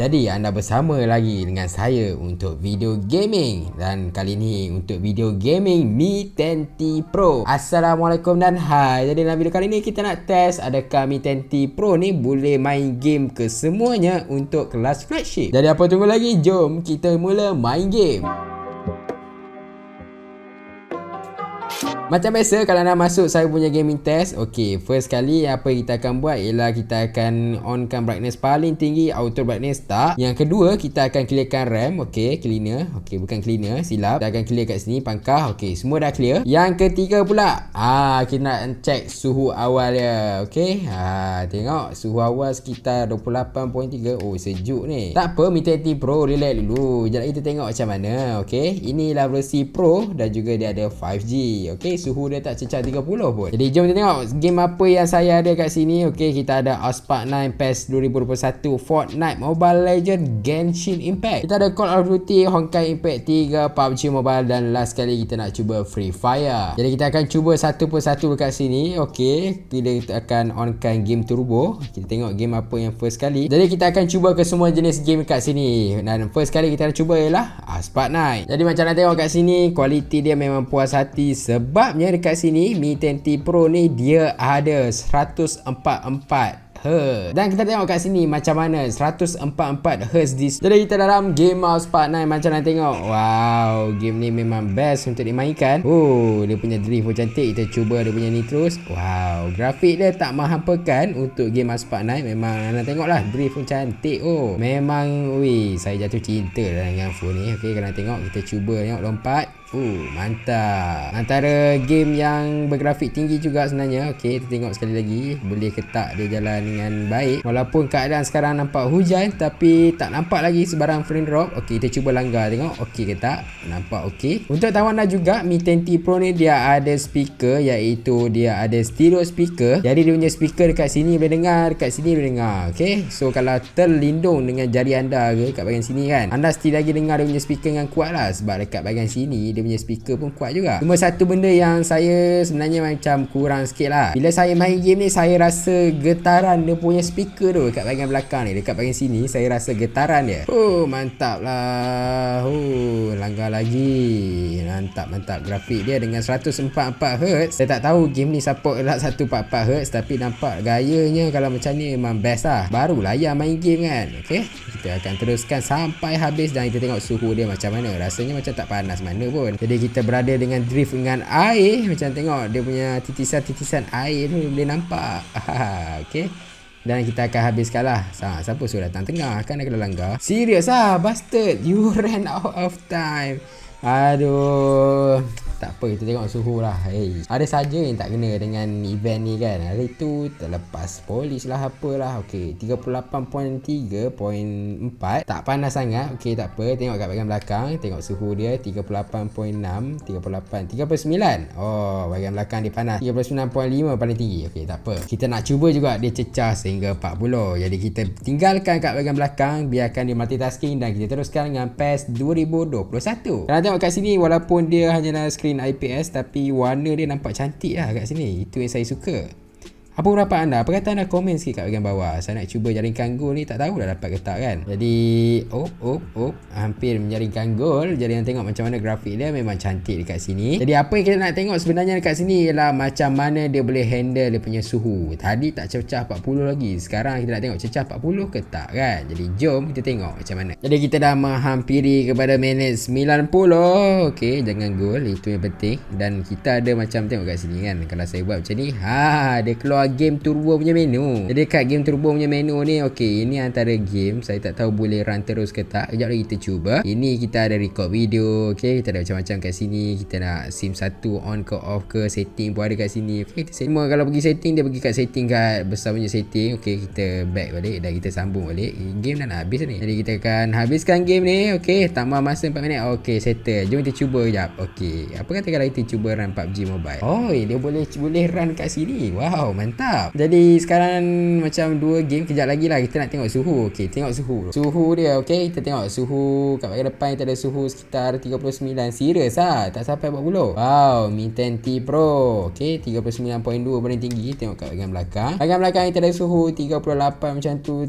Jadi anda bersama lagi dengan saya untuk video gaming dan kali ini untuk video gaming Mi 10T Pro. Assalamualaikum dan hai. Jadi dalam video kali ini kita nak test adakah Mi 10T Pro ni boleh main game ke semuanya untuk kelas flagship. Jadi apa tunggu lagi? Jom kita mula main game. Macam biasa kalau nak masuk saya punya gaming test Okay first kali apa kita akan buat ialah kita akan onkan brightness paling tinggi Auto brightness tak Yang kedua kita akan clearkan RAM Okay cleaner Okay bukan cleaner silap Kita akan clear kat sini pangkah Okay semua dah clear Yang ketiga pula ah Kita nak check suhu awal dia Okay ah, Tengok suhu awal sekitar 28.3 Oh sejuk ni Tak apa Mi 30 Pro relax dulu Sekejap kita tengok macam mana Okay Inilah versi Pro dan juga dia ada 5G Okay suhu dia tak cecah 30 pun Jadi jom kita tengok game apa yang saya ada kat sini Okey kita ada Aspart 9 PES 2021 Fortnite Mobile Legend Genshin Impact Kita ada Call of Duty Honkai Impact 3 PUBG Mobile Dan last kali kita nak cuba Free Fire Jadi kita akan cuba satu per satu kat sini Okey kita akan onkan game turbo Kita tengok game apa yang first kali Jadi kita akan cuba ke semua jenis game kat sini Dan first kali kita nak cuba ialah Aspart 9 Jadi macam nak tengok kat sini Kualiti dia memang puas hati Sebab sebabnya dekat sini Mi 10T Pro ni dia ada 144 Hertz Dan kita tengok kat sini macam mana 144 Hz this. Jadi kita dalam game mouse part 9 Macam mana tengok Wow Game ni memang best untuk dimainkan Oh Dia punya drift pun cantik Kita cuba dia punya ni terus Wow Grafik dia tak mahapakan Untuk game mouse part 9 Memang anda tengok lah Drift pun cantik Oh Memang Ui, Saya jatuh cinta lah dengan phone ni Okay kena tengok Kita cuba tengok lompat Uh, mantap Antara game yang bergrafik tinggi juga sebenarnya Okay, kita tengok sekali lagi Boleh ke tak dia jalan dengan baik walaupun keadaan sekarang nampak hujan tapi tak nampak lagi sebarang frame drop ok kita cuba langgar tengok ok ke tak nampak ok untuk tawanan juga Mi 10 t Pro ni dia ada speaker iaitu dia ada stereo speaker jadi dia punya speaker dekat sini boleh dengar dekat sini boleh dengar ok so kalau terlindung dengan jari anda ke dekat bahagian sini kan anda still lagi dengar dia punya speaker dengan kuat lah sebab dekat bagian sini dia punya speaker pun kuat juga cuma satu benda yang saya sebenarnya macam kurang sikit lah bila saya main game ni saya rasa getaran depan dia punya speaker tu dekat bahagian belakang ni dekat bahagian sini saya rasa getaran dia oh mantap lah oh langgar lagi mantap mantap grafik dia dengan 144Hz saya tak tahu game ni support elak 144Hz tapi nampak gayanya kalau macam ni memang best lah baru layar main game kan ok kita akan teruskan sampai habis dan kita tengok suhu dia macam mana rasanya macam tak panas mana pun jadi kita berada dengan drift dengan air macam tengok dia punya titisan-titisan air tu boleh nampak ok dan kita akan habiskan lah ha, Siapa suruh datang tengah Kan dia kena langgar Serius lah Bastard You ran out of time Aduh tak apa kita tengok suhu lah hey. Ada saja yang tak kena dengan event ni kan Hari tu terlepas polis lah apalah Okay 38.3.4 Tak panas sangat Okay tak apa Tengok kat bagian belakang Tengok suhu dia 38.6 38 39 Oh bagian belakang dia panas 39.5 paling tinggi Okay tak apa Kita nak cuba juga dia cecah sehingga 40 Jadi kita tinggalkan kat bagian belakang Biarkan dia multitasking Dan kita teruskan dengan PES 2021 Kalau tengok kat sini Walaupun dia hanya nak screen IPS tapi warna dia nampak cantik lah kat sini. Itu yang saya suka. Apa pendapat anda? Apa kata anda komen sikit kat bahagian bawah. Saya nak cuba jaringkan gol ni tak tahu dah dapat ke tak kan. Jadi oh oh oh hampir menjaringkan gol. Jadi yang tengok macam mana grafik dia memang cantik dekat sini. Jadi apa yang kita nak tengok sebenarnya dekat sini ialah macam mana dia boleh handle dia punya suhu. Tadi tak cecah 40 lagi. Sekarang kita nak tengok cecah 40 ke tak kan. Jadi jom kita tengok macam mana. Jadi kita dah menghampiri kepada minit 90. Okey jangan gol itu yang penting dan kita ada macam tengok kat sini kan. Kalau saya buat macam ni ha dia keluar game turbo punya menu hmm. Jadi kat game turbo punya menu ni Okay ini antara game Saya tak tahu boleh run terus ke tak Sekejap lagi kita cuba Ini kita ada record video Okay kita ada macam-macam kat sini Kita nak sim satu on ke off ke Setting pun ada kat sini Okay kita semua kalau pergi setting Dia pergi kat setting kat besar punya setting Okay kita back balik Dan kita sambung balik eh, Game dah nak habis ni Jadi kita akan habiskan game ni Okay tambah masa 4 minit Okay settle Jom kita cuba sekejap Okay apa kata kalau kita cuba run PUBG Mobile Oh dia boleh boleh run kat sini Wow mantap mantap Jadi sekarang macam dua game Kejap lagi lah kita nak tengok suhu Okay tengok suhu Suhu dia okay Kita tengok suhu kat bagian depan kita ada suhu sekitar 39 Serius lah tak sampai 40 Wow Mi 10T Pro Okay 39.2 paling tinggi Tengok kat bagian belakang Bagian belakang kita ada suhu 38 macam tu 39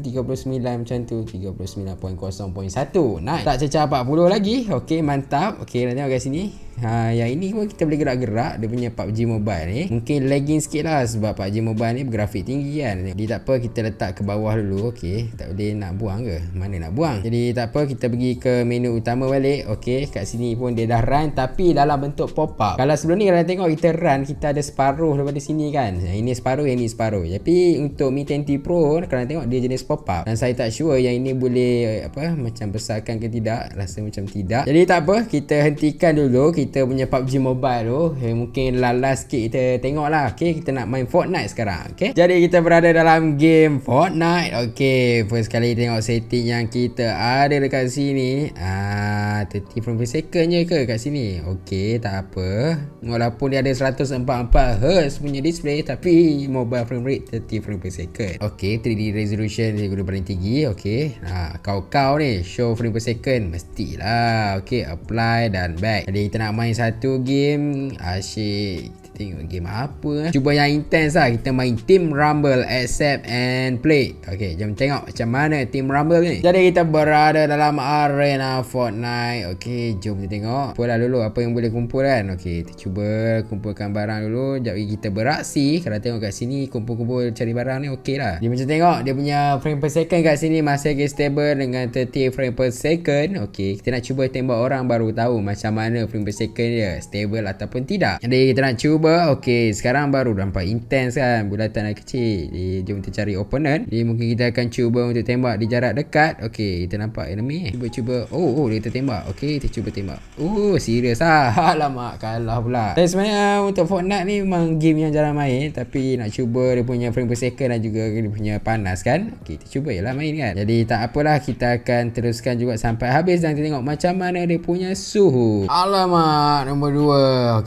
macam tu 39.0.1 Nice Tak cecah 40 lagi Okay mantap Okay nak tengok kat sini Ha, yang ini pun kita boleh gerak-gerak Dia punya PUBG Mobile ni Mungkin lagging sikit lah Sebab PUBG Mobile ni Grafik tinggi kan Jadi tak apa Kita letak ke bawah dulu okay. Tak boleh nak buang ke Mana nak buang Jadi tak apa Kita pergi ke menu utama balik okay. Kat sini pun dia dah run Tapi dalam bentuk pop-up Kalau sebelum ni Kalau tengok kita run Kita ada separuh daripada sini kan Yang ha, ini separuh Yang ini separuh Tapi untuk Mi 10 Pro Kalau tengok dia jenis pop-up Dan saya tak sure Yang ini boleh eh, Apa Macam besarkan ke tidak Rasa macam tidak Jadi tak apa Kita hentikan dulu kita punya PUBG Mobile tu eh, Mungkin lalas sikit kita tengok lah okay? Kita nak main Fortnite sekarang okay? Jadi kita berada dalam game Fortnite Okay First kali tengok setting yang kita ada dekat sini ah, 30 frames per second je ke kat sini Okay tak apa Walaupun dia ada 144Hz punya display Tapi mobile frame rate 30 frames per second Okay 3D resolution dia guna paling tinggi Okay ah, Kau-kau ah, ni show frame per second Mestilah Okay apply dan back Jadi kita nak main satu game asyik tengok game apa eh. Cuba yang intense lah Kita main Team Rumble Accept and play Okay jom tengok macam mana Team Rumble ni Jadi kita berada dalam arena Fortnite Okay jom kita tengok Apalah dulu apa yang boleh kumpul kan Okay kita cuba kumpulkan barang dulu Sekejap lagi kita beraksi Kalau tengok kat sini Kumpul-kumpul cari barang ni okay lah Dia macam tengok Dia punya frame per second kat sini Masih lagi stable dengan 30 frame per second Okay kita nak cuba tembak orang baru tahu Macam mana frame per second dia Stable ataupun tidak Jadi kita nak cuba cuba Okay sekarang baru nampak intense kan Bulatan dah kecil Jadi, Jom kita cari opponent Jadi mungkin kita akan cuba untuk tembak di jarak dekat Okay kita nampak enemy Cuba-cuba eh. oh, oh dia kita tembak Okay kita cuba tembak Oh serius lah Alamak kalah pula Tapi sebenarnya untuk Fortnite ni memang game yang jarang main Tapi nak cuba dia punya frame per second dan juga dia punya panas kan Okay kita cuba je lah main kan Jadi tak apalah kita akan teruskan juga sampai habis Dan kita tengok macam mana dia punya suhu Alamak nombor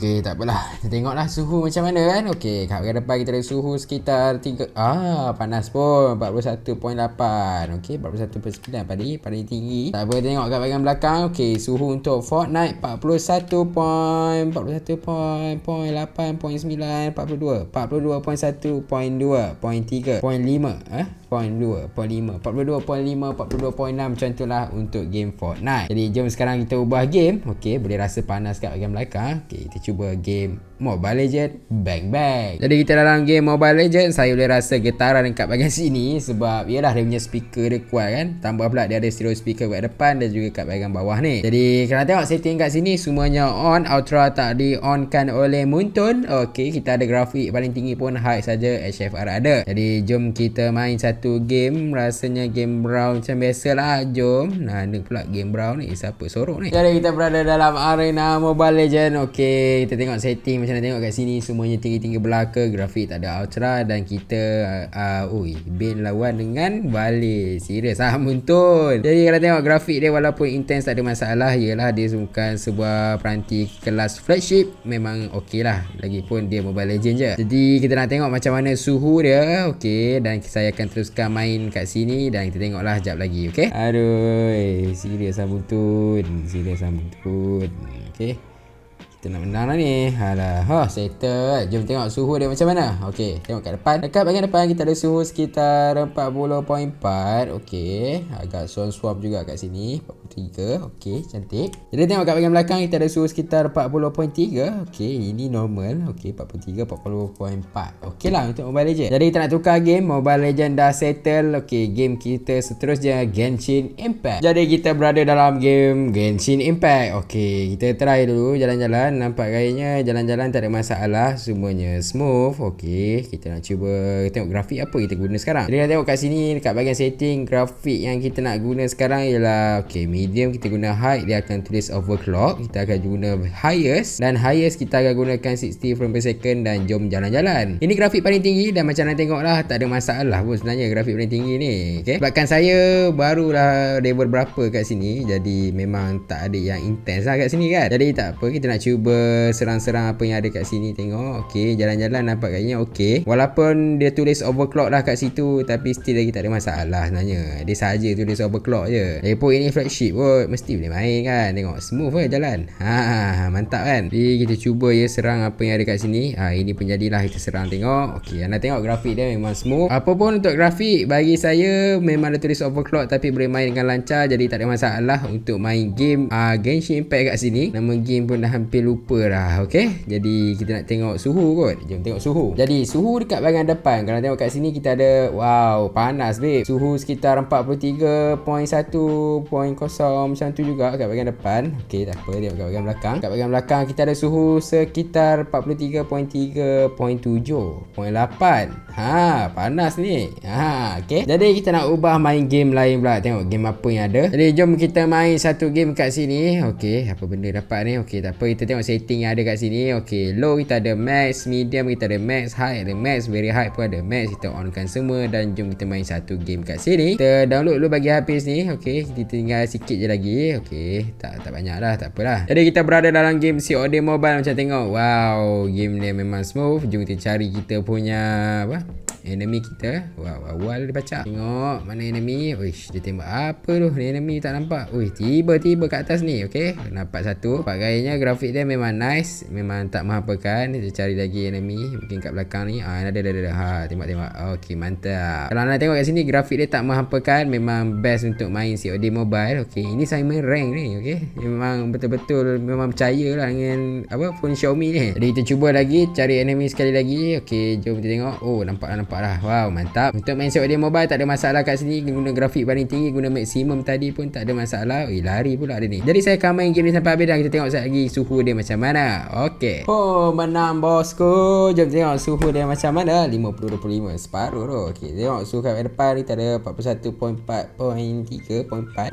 2 Okay takpelah kita tengok lah lah suhu macam mana kan Okey kat bagian depan kita ada suhu sekitar 3 Ah panas pun 41.8 Okey 41.9 pada pada tinggi Tak apa tengok kat bagian belakang Okey suhu untuk Fortnite 41.41.8.9 42 42.1.2.3.5 Eh 42.5 42.5 42.6 macam itulah untuk game Fortnite jadi jom sekarang kita ubah game ok boleh rasa panas kat bagian belakang ok kita cuba game Mobile Legend Bang Bang jadi kita dalam game Mobile Legend saya boleh rasa getaran kat bagian sini sebab ialah dia punya speaker dia kuat kan tambah pula dia ada stereo speaker kat depan dan juga kat bagian bawah ni jadi kena tengok setting kat sini semuanya on Ultra tak di onkan oleh Moonton ok kita ada grafik paling tinggi pun high saja HFR ada jadi jom kita main satu satu game Rasanya game brown macam biasa lah Jom Nah ni pula game brown ni Siapa sorok ni Jadi kita berada dalam arena Mobile Legend Okay Kita tengok setting macam nak tengok kat sini Semuanya tinggi-tinggi belaka Grafik tak ada ultra Dan kita uh, Ui Bane lawan dengan Bale Serius lah muntun Jadi kalau tengok grafik dia Walaupun intense tak ada masalah Yelah dia bukan sebuah peranti kelas flagship Memang okay lah Lagipun dia Mobile Legend je Jadi kita nak tengok macam mana suhu dia Okay Dan saya akan terus teruskan main kat sini dan kita tengoklah jap lagi okey aduh eh, serius ah buntun serius ah buntun okey kita nak menang lah ni Alah ha, huh, settle kan? Jom tengok suhu dia macam mana Okey, tengok kat depan Dekat bagian depan kita ada suhu sekitar 40.4 Okey, agak swan swap juga kat sini 43 Okey, cantik Jadi tengok kat bagian belakang kita ada suhu sekitar 40.3 Okey, ini normal Okey, 43, 40.4 Okey lah untuk Mobile Legends Jadi kita nak tukar game Mobile Legends dah settle Okey, game kita seterusnya Genshin Impact Jadi kita berada dalam game Genshin Impact Okey, kita try dulu jalan-jalan nampak gayanya jalan-jalan tak ada masalah semuanya smooth okey kita nak cuba tengok grafik apa kita guna sekarang jadi kita tengok kat sini dekat bahagian setting grafik yang kita nak guna sekarang ialah okey medium kita guna high dia akan tulis overclock kita akan guna highest dan highest kita akan gunakan 60 frame per second dan jom jalan-jalan ini grafik paling tinggi dan macam nak tengoklah tak ada masalah pun sebenarnya grafik paling tinggi ni okey sebabkan saya barulah level berapa kat sini jadi memang tak ada yang intense lah kat sini kan jadi tak apa kita nak cuba cuba serang-serang apa yang ada kat sini tengok okey jalan-jalan nampak kayaknya okey walaupun dia tulis overclock lah kat situ tapi still lagi tak ada masalah sebenarnya dia saja tulis overclock je Epo ini flagship kot mesti boleh main kan tengok smooth ke jalan ha mantap kan jadi kita cuba ya serang apa yang ada kat sini ha ini penjadilah kita serang tengok okey anda tengok grafik dia memang smooth apa pun untuk grafik bagi saya memang dia tulis overclock tapi boleh main dengan lancar jadi tak ada masalah untuk main game uh, Genshin Impact kat sini nama game pun dah hampir lupa lah Okay Jadi kita nak tengok suhu kot Jom tengok suhu Jadi suhu dekat bahagian depan Kalau tengok kat sini kita ada Wow Panas babe Suhu sekitar 43.1.0 Macam tu juga kat bahagian depan Okay tak apa Tengok kat bahagian belakang Kat bahagian belakang kita ada suhu sekitar 43.3.7.8 Ha Panas ni Ha Okay Jadi kita nak ubah main game lain pula Tengok game apa yang ada Jadi jom kita main satu game kat sini Okay Apa benda dapat ni Okay tak apa Kita tengok setting yang ada kat sini Okay low kita ada max Medium kita ada max High ada max Very high pun ada max Kita onkan semua Dan jom kita main satu game kat sini Kita download dulu bagi habis ni Okay Kita tinggal sikit je lagi Okay Tak tak banyak lah Tak apalah Jadi kita berada dalam game COD Mobile Macam tengok Wow Game ni memang smooth Jom kita cari kita punya Apa enemy kita wow, awal dia baca tengok mana enemy wish dia tembak apa tu ni enemy tak nampak wih tiba-tiba kat atas ni okay. nampak satu nampak gayanya grafik dia memang nice memang tak mahapakan dia cari lagi enemy mungkin kat belakang ni ah ada ada ada ha tembak tembak okay, mantap kalau nak tengok kat sini grafik dia tak mahapakan memang best untuk main COD mobile Okay, ini saya main rank ni okay. memang betul-betul memang percaya lah dengan apa phone Xiaomi ni jadi kita cuba lagi cari enemy sekali lagi okay. jom kita tengok oh nampak nampak nampak lah Wow mantap Untuk main dia mobile Tak ada masalah kat sini Guna grafik paling tinggi Guna maksimum tadi pun Tak ada masalah Eh lari pula dia ni Jadi saya akan main game ni sampai habis Dan kita tengok sekejap lagi Suhu dia macam mana Okay Oh menang bosku Jom tengok suhu dia macam mana 50-25 Separuh tu Okay tengok suhu kat depan ni Tak ada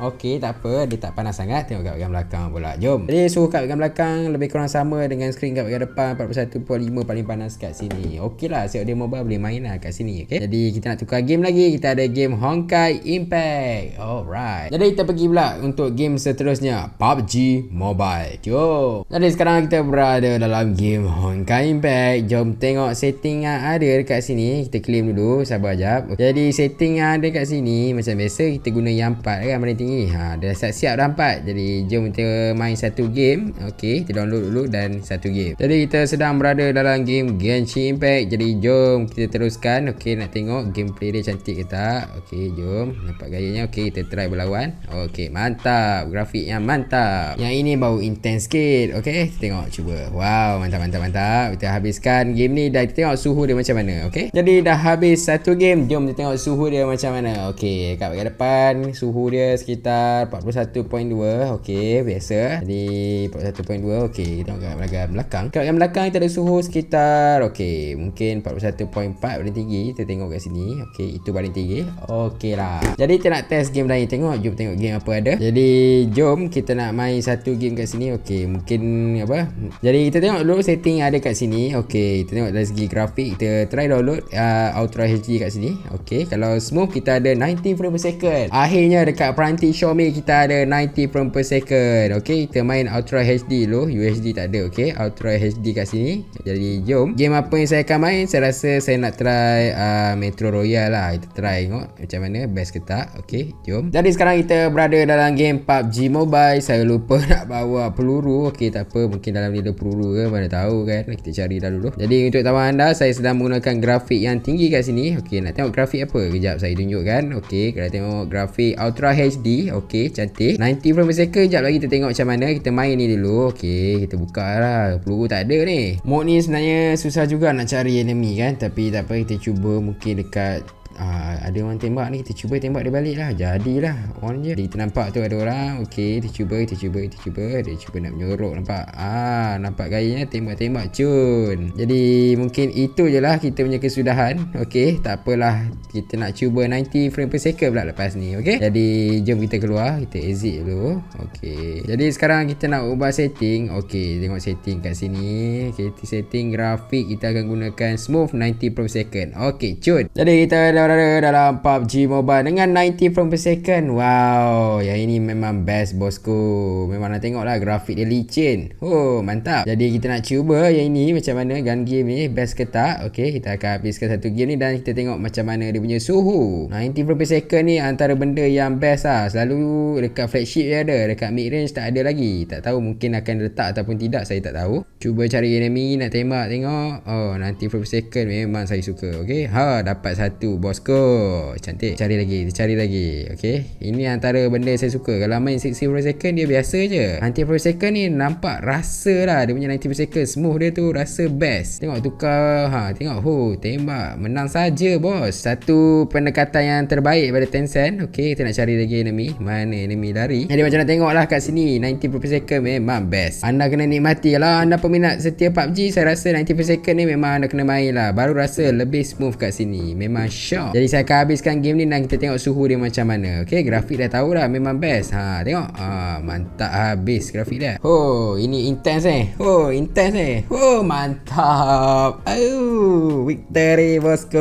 41.4.3.4 Okay tak apa Dia tak panas sangat Tengok kat belakang pula Jom Jadi suhu kat belakang Lebih kurang sama Dengan screen kat depan 41.5 Paling panas kat sini Okay lah dia mobile boleh main lah kat sini okay? Jadi kita nak tukar game lagi Kita ada game Honkai Impact Alright Jadi kita pergi pula Untuk game seterusnya PUBG Mobile Jom Jadi sekarang kita berada Dalam game Honkai Impact Jom tengok setting yang ada Dekat sini Kita claim dulu Sabar sekejap Jadi setting yang ada kat sini Macam biasa Kita guna yang 4 kan Mana tinggi ha, Dah siap, siap dah 4 Jadi jom kita main satu game Okay Kita download dulu Dan satu game Jadi kita sedang berada Dalam game Genshin Impact Jadi jom Kita teruskan depan Okey nak tengok gameplay dia cantik ke tak Okey jom Nampak gayanya Okey kita try berlawan Okey mantap Grafik yang mantap Yang ini bau intense sikit Okey kita tengok cuba Wow mantap mantap mantap Kita habiskan game ni Dah, kita tengok suhu dia macam mana Okey Jadi dah habis satu game Jom kita tengok suhu dia macam mana Okey kat bagian depan Suhu dia sekitar 41.2 Okey biasa Jadi 41.2 Okey kita tengok kat belakang Kat belakang kita ada suhu sekitar Okey mungkin 41.4 Berarti tinggi Kita tengok kat sini Okay itu paling tinggi Okay lah Jadi kita nak test game lain Tengok Jom tengok game apa ada Jadi jom Kita nak main satu game kat sini Okay mungkin Apa Jadi kita tengok dulu setting ada kat sini Okay Kita tengok dari segi grafik Kita try download uh, Ultra HD kat sini Okay Kalau smooth kita ada 90 frame per second Akhirnya dekat peranti Xiaomi Kita ada 90 frame per second Okay Kita main Ultra HD dulu UHD tak ada Okay Ultra HD kat sini Jadi jom Game apa yang saya akan main Saya rasa saya nak try try uh, Metro Royale lah Kita try tengok macam mana best ke tak Okay jom Jadi sekarang kita berada dalam game PUBG Mobile Saya lupa nak bawa peluru Okay tak apa mungkin dalam ni ada peluru ke mana tahu kan Kita cari dah dulu Jadi untuk tawaran anda saya sedang menggunakan grafik yang tinggi kat sini Okay nak tengok grafik apa kejap saya tunjukkan Okay kalau tengok grafik Ultra HD Okay cantik 90 frames per second kejap lagi kita tengok macam mana Kita main ni dulu Okay kita buka lah peluru tak ada ni Mode ni sebenarnya susah juga nak cari enemy kan Tapi tak apa kita cuba cuba mungkin dekat uh, ada orang tembak ni kita cuba tembak dia balik lah jadilah orang je dia nampak tu ada orang ok dia cuba dia cuba dia cuba dia cuba nak menyorok nampak ah nampak gayanya tembak-tembak cun jadi mungkin itu je lah kita punya kesudahan ok tak apalah kita nak cuba 90 frame per second pula lepas ni ok jadi jom kita keluar kita exit dulu ok jadi sekarang kita nak ubah setting ok tengok setting kat sini ok setting grafik kita akan gunakan smooth 90 per second ok cun jadi kita dah saudara dalam PUBG Mobile dengan 90 frames per second. Wow, yang ini memang best bosku. Memang nak tengoklah grafik dia licin. Oh, mantap. Jadi kita nak cuba yang ini macam mana gun game ni best ke tak. Okey, kita akan habiskan satu game ni dan kita tengok macam mana dia punya suhu. 90 frames per second ni antara benda yang best lah. Selalu dekat flagship dia ada, dekat mid range tak ada lagi. Tak tahu mungkin akan letak ataupun tidak, saya tak tahu. Cuba cari enemy nak tembak tengok. Oh, 90 frames per second memang saya suka. Okay, ha dapat satu bos Bosco Cantik Cari lagi Kita cari lagi Okay Ini antara benda saya suka Kalau main 60 per second Dia biasa je 90 per second ni Nampak rasa lah Dia punya 90 per second Smooth dia tu Rasa best Tengok tukar ha, Tengok ho, Tembak Menang saja bos Satu pendekatan yang terbaik Pada Tencent Okay Kita nak cari lagi enemy Mana enemy lari Jadi macam nak tengok lah Kat sini 90 per second memang best Anda kena nikmati Kalau anda peminat setiap PUBG Saya rasa 90 per second ni Memang anda kena main lah Baru rasa lebih smooth kat sini Memang shock tengok Jadi saya akan habiskan game ni Dan kita tengok suhu dia macam mana Okay grafik dah tahu dah Memang best Ha tengok ha, Mantap habis grafik dia Ho oh, ini intense eh Ho oh, intense eh Ho oh, mantap Aduh Victory bosku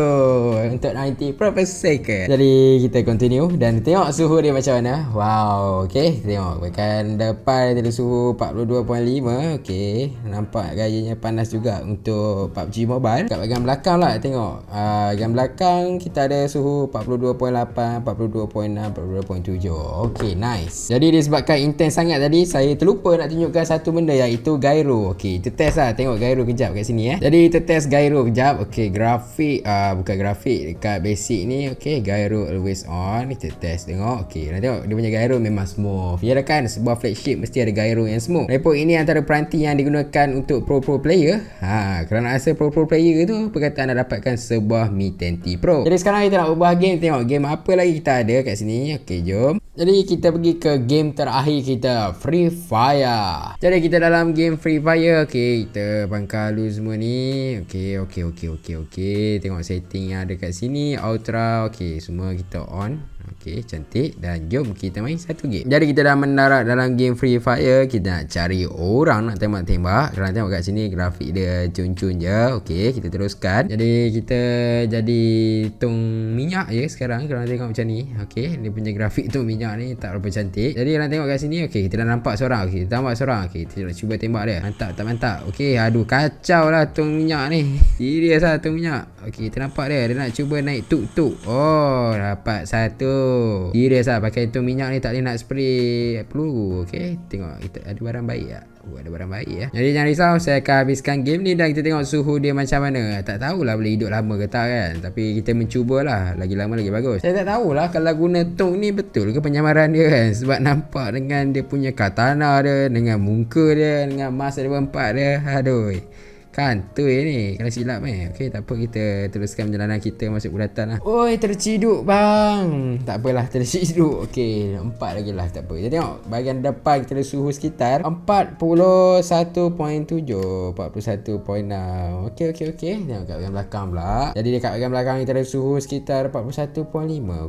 Untuk 90 per second Jadi kita continue Dan tengok suhu dia macam mana Wow Okay tengok Bukan depan dia suhu 42.5 Okay Nampak gayanya panas juga Untuk PUBG Mobile Kat bagian belakang lah Tengok uh, ah, Bagian belakang kita ada suhu 42.8, 42.6, 42.7. Okey, nice. Jadi disebabkan intense sangat tadi, saya terlupa nak tunjukkan satu benda iaitu gyro. Okey, kita test lah. Tengok gyro kejap kat sini eh. Jadi kita test gyro kejap. Okey, grafik uh, bukan grafik dekat basic ni. Okey, gyro always on. Kita test tengok. Okey, nanti tengok dia punya gyro memang smooth. Ya kan sebuah flagship mesti ada gyro yang smooth. Report ini antara peranti yang digunakan untuk pro-pro player. Ha, kerana asal pro-pro player tu perkataan dah dapatkan sebuah Mi 10T Pro. Jadi sekarang kita nak ubah game Tengok game apa lagi kita ada kat sini Okay jom Jadi kita pergi ke game terakhir kita Free Fire Jadi kita dalam game Free Fire Okay kita pangkal dulu semua ni Okay okay okay okay okay Tengok setting yang ada kat sini Ultra okay semua kita on Okey, cantik dan jom kita main satu game. Jadi kita dah mendarat dalam game Free Fire, kita nak cari orang nak tembak-tembak. Kalau tengok kat sini grafik dia cun-cun je. Okey, kita teruskan. Jadi kita jadi tung minyak ya sekarang kalau tengok macam ni. Okey, dia punya grafik tung minyak ni tak berapa cantik. Jadi kalau tengok kat sini, okey, kita dah nampak seorang. Okey, kita nampak seorang. Okey, kita nak cuba tembak dia. Mantap, tak mantap. Okey, aduh kacau lah tung minyak ni. Serius lah tung minyak. Okey, kita nampak dia. Dia nak cuba naik tuk-tuk. Oh, dapat satu Serius lah pakai tu minyak ni tak boleh nak spray perlu, Okay Tengok kita ada barang baik tak Oh ada barang baik ya. Jadi jangan risau Saya akan habiskan game ni Dan kita tengok suhu dia macam mana Tak tahulah boleh hidup lama ke tak kan Tapi kita mencubalah Lagi lama lagi bagus Saya tak tahulah Kalau guna tok ni betul ke penyamaran dia kan Sebab nampak dengan dia punya katana dia Dengan muka dia Dengan mask dia berempat dia Aduh Kan tu eh ni Kena silap eh Okay tak apa kita teruskan perjalanan kita masuk bulatan lah Oi terciduk bang Tak apalah terciduk Okay empat lagi lah tak apa Kita tengok bahagian depan kita ada suhu sekitar 41.7 41.6 Okay okay okay Tengok kat bahagian belakang pula Jadi dekat bahagian belakang kita ada suhu sekitar 41.5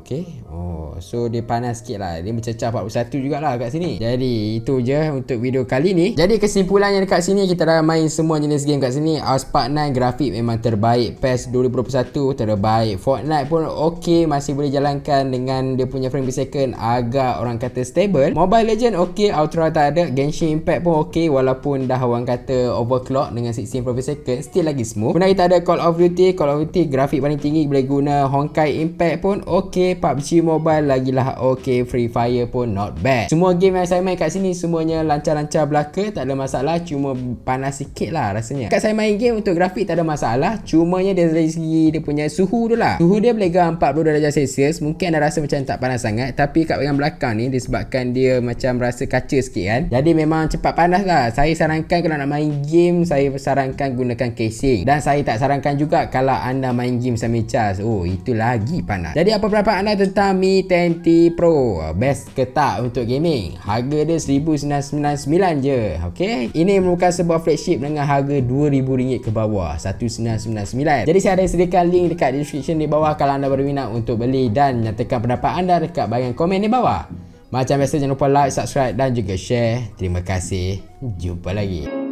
Okay Oh so dia panas sikit lah Dia mencecah 41 jugalah kat sini Jadi itu je untuk video kali ni Jadi kesimpulannya dekat sini kita dah main semua jenis game kat sini Aspart uh, 9 grafik memang terbaik PES 2021 terbaik Fortnite pun okey masih boleh jalankan dengan dia punya frame per second agak orang kata stable Mobile Legend okey Ultra tak ada Genshin Impact pun okey walaupun dah orang kata overclock dengan 16 frame per second still lagi smooth Benar kita ada Call of Duty Call of Duty grafik paling tinggi boleh guna Honkai Impact pun okey PUBG Mobile lagilah okey Free Fire pun not bad Semua game yang saya main kat sini semuanya lancar-lancar belaka tak ada masalah cuma panas sikit lah rasanya kat saya main game untuk grafik tak ada masalah cuma cumanya dia dari segi dia punya suhu tu lah suhu dia boleh gam 40 darjah celsius mungkin anda rasa macam tak panas sangat tapi kat bahagian belakang ni disebabkan dia macam rasa kaca sikit kan jadi memang cepat panas lah saya sarankan kalau nak main game saya sarankan gunakan casing dan saya tak sarankan juga kalau anda main game sambil charge oh itu lagi panas jadi apa pendapat anda tentang Mi 10T Pro best ke tak untuk gaming harga dia 1999 je ok ini merupakan sebuah flagship dengan harga 2000 rm ringgit ke bawah RM1,999 Jadi saya ada sediakan link dekat description di bawah Kalau anda berminat untuk beli Dan nyatakan pendapat anda dekat bahagian komen di bawah Macam biasa jangan lupa like, subscribe dan juga share Terima kasih Jumpa lagi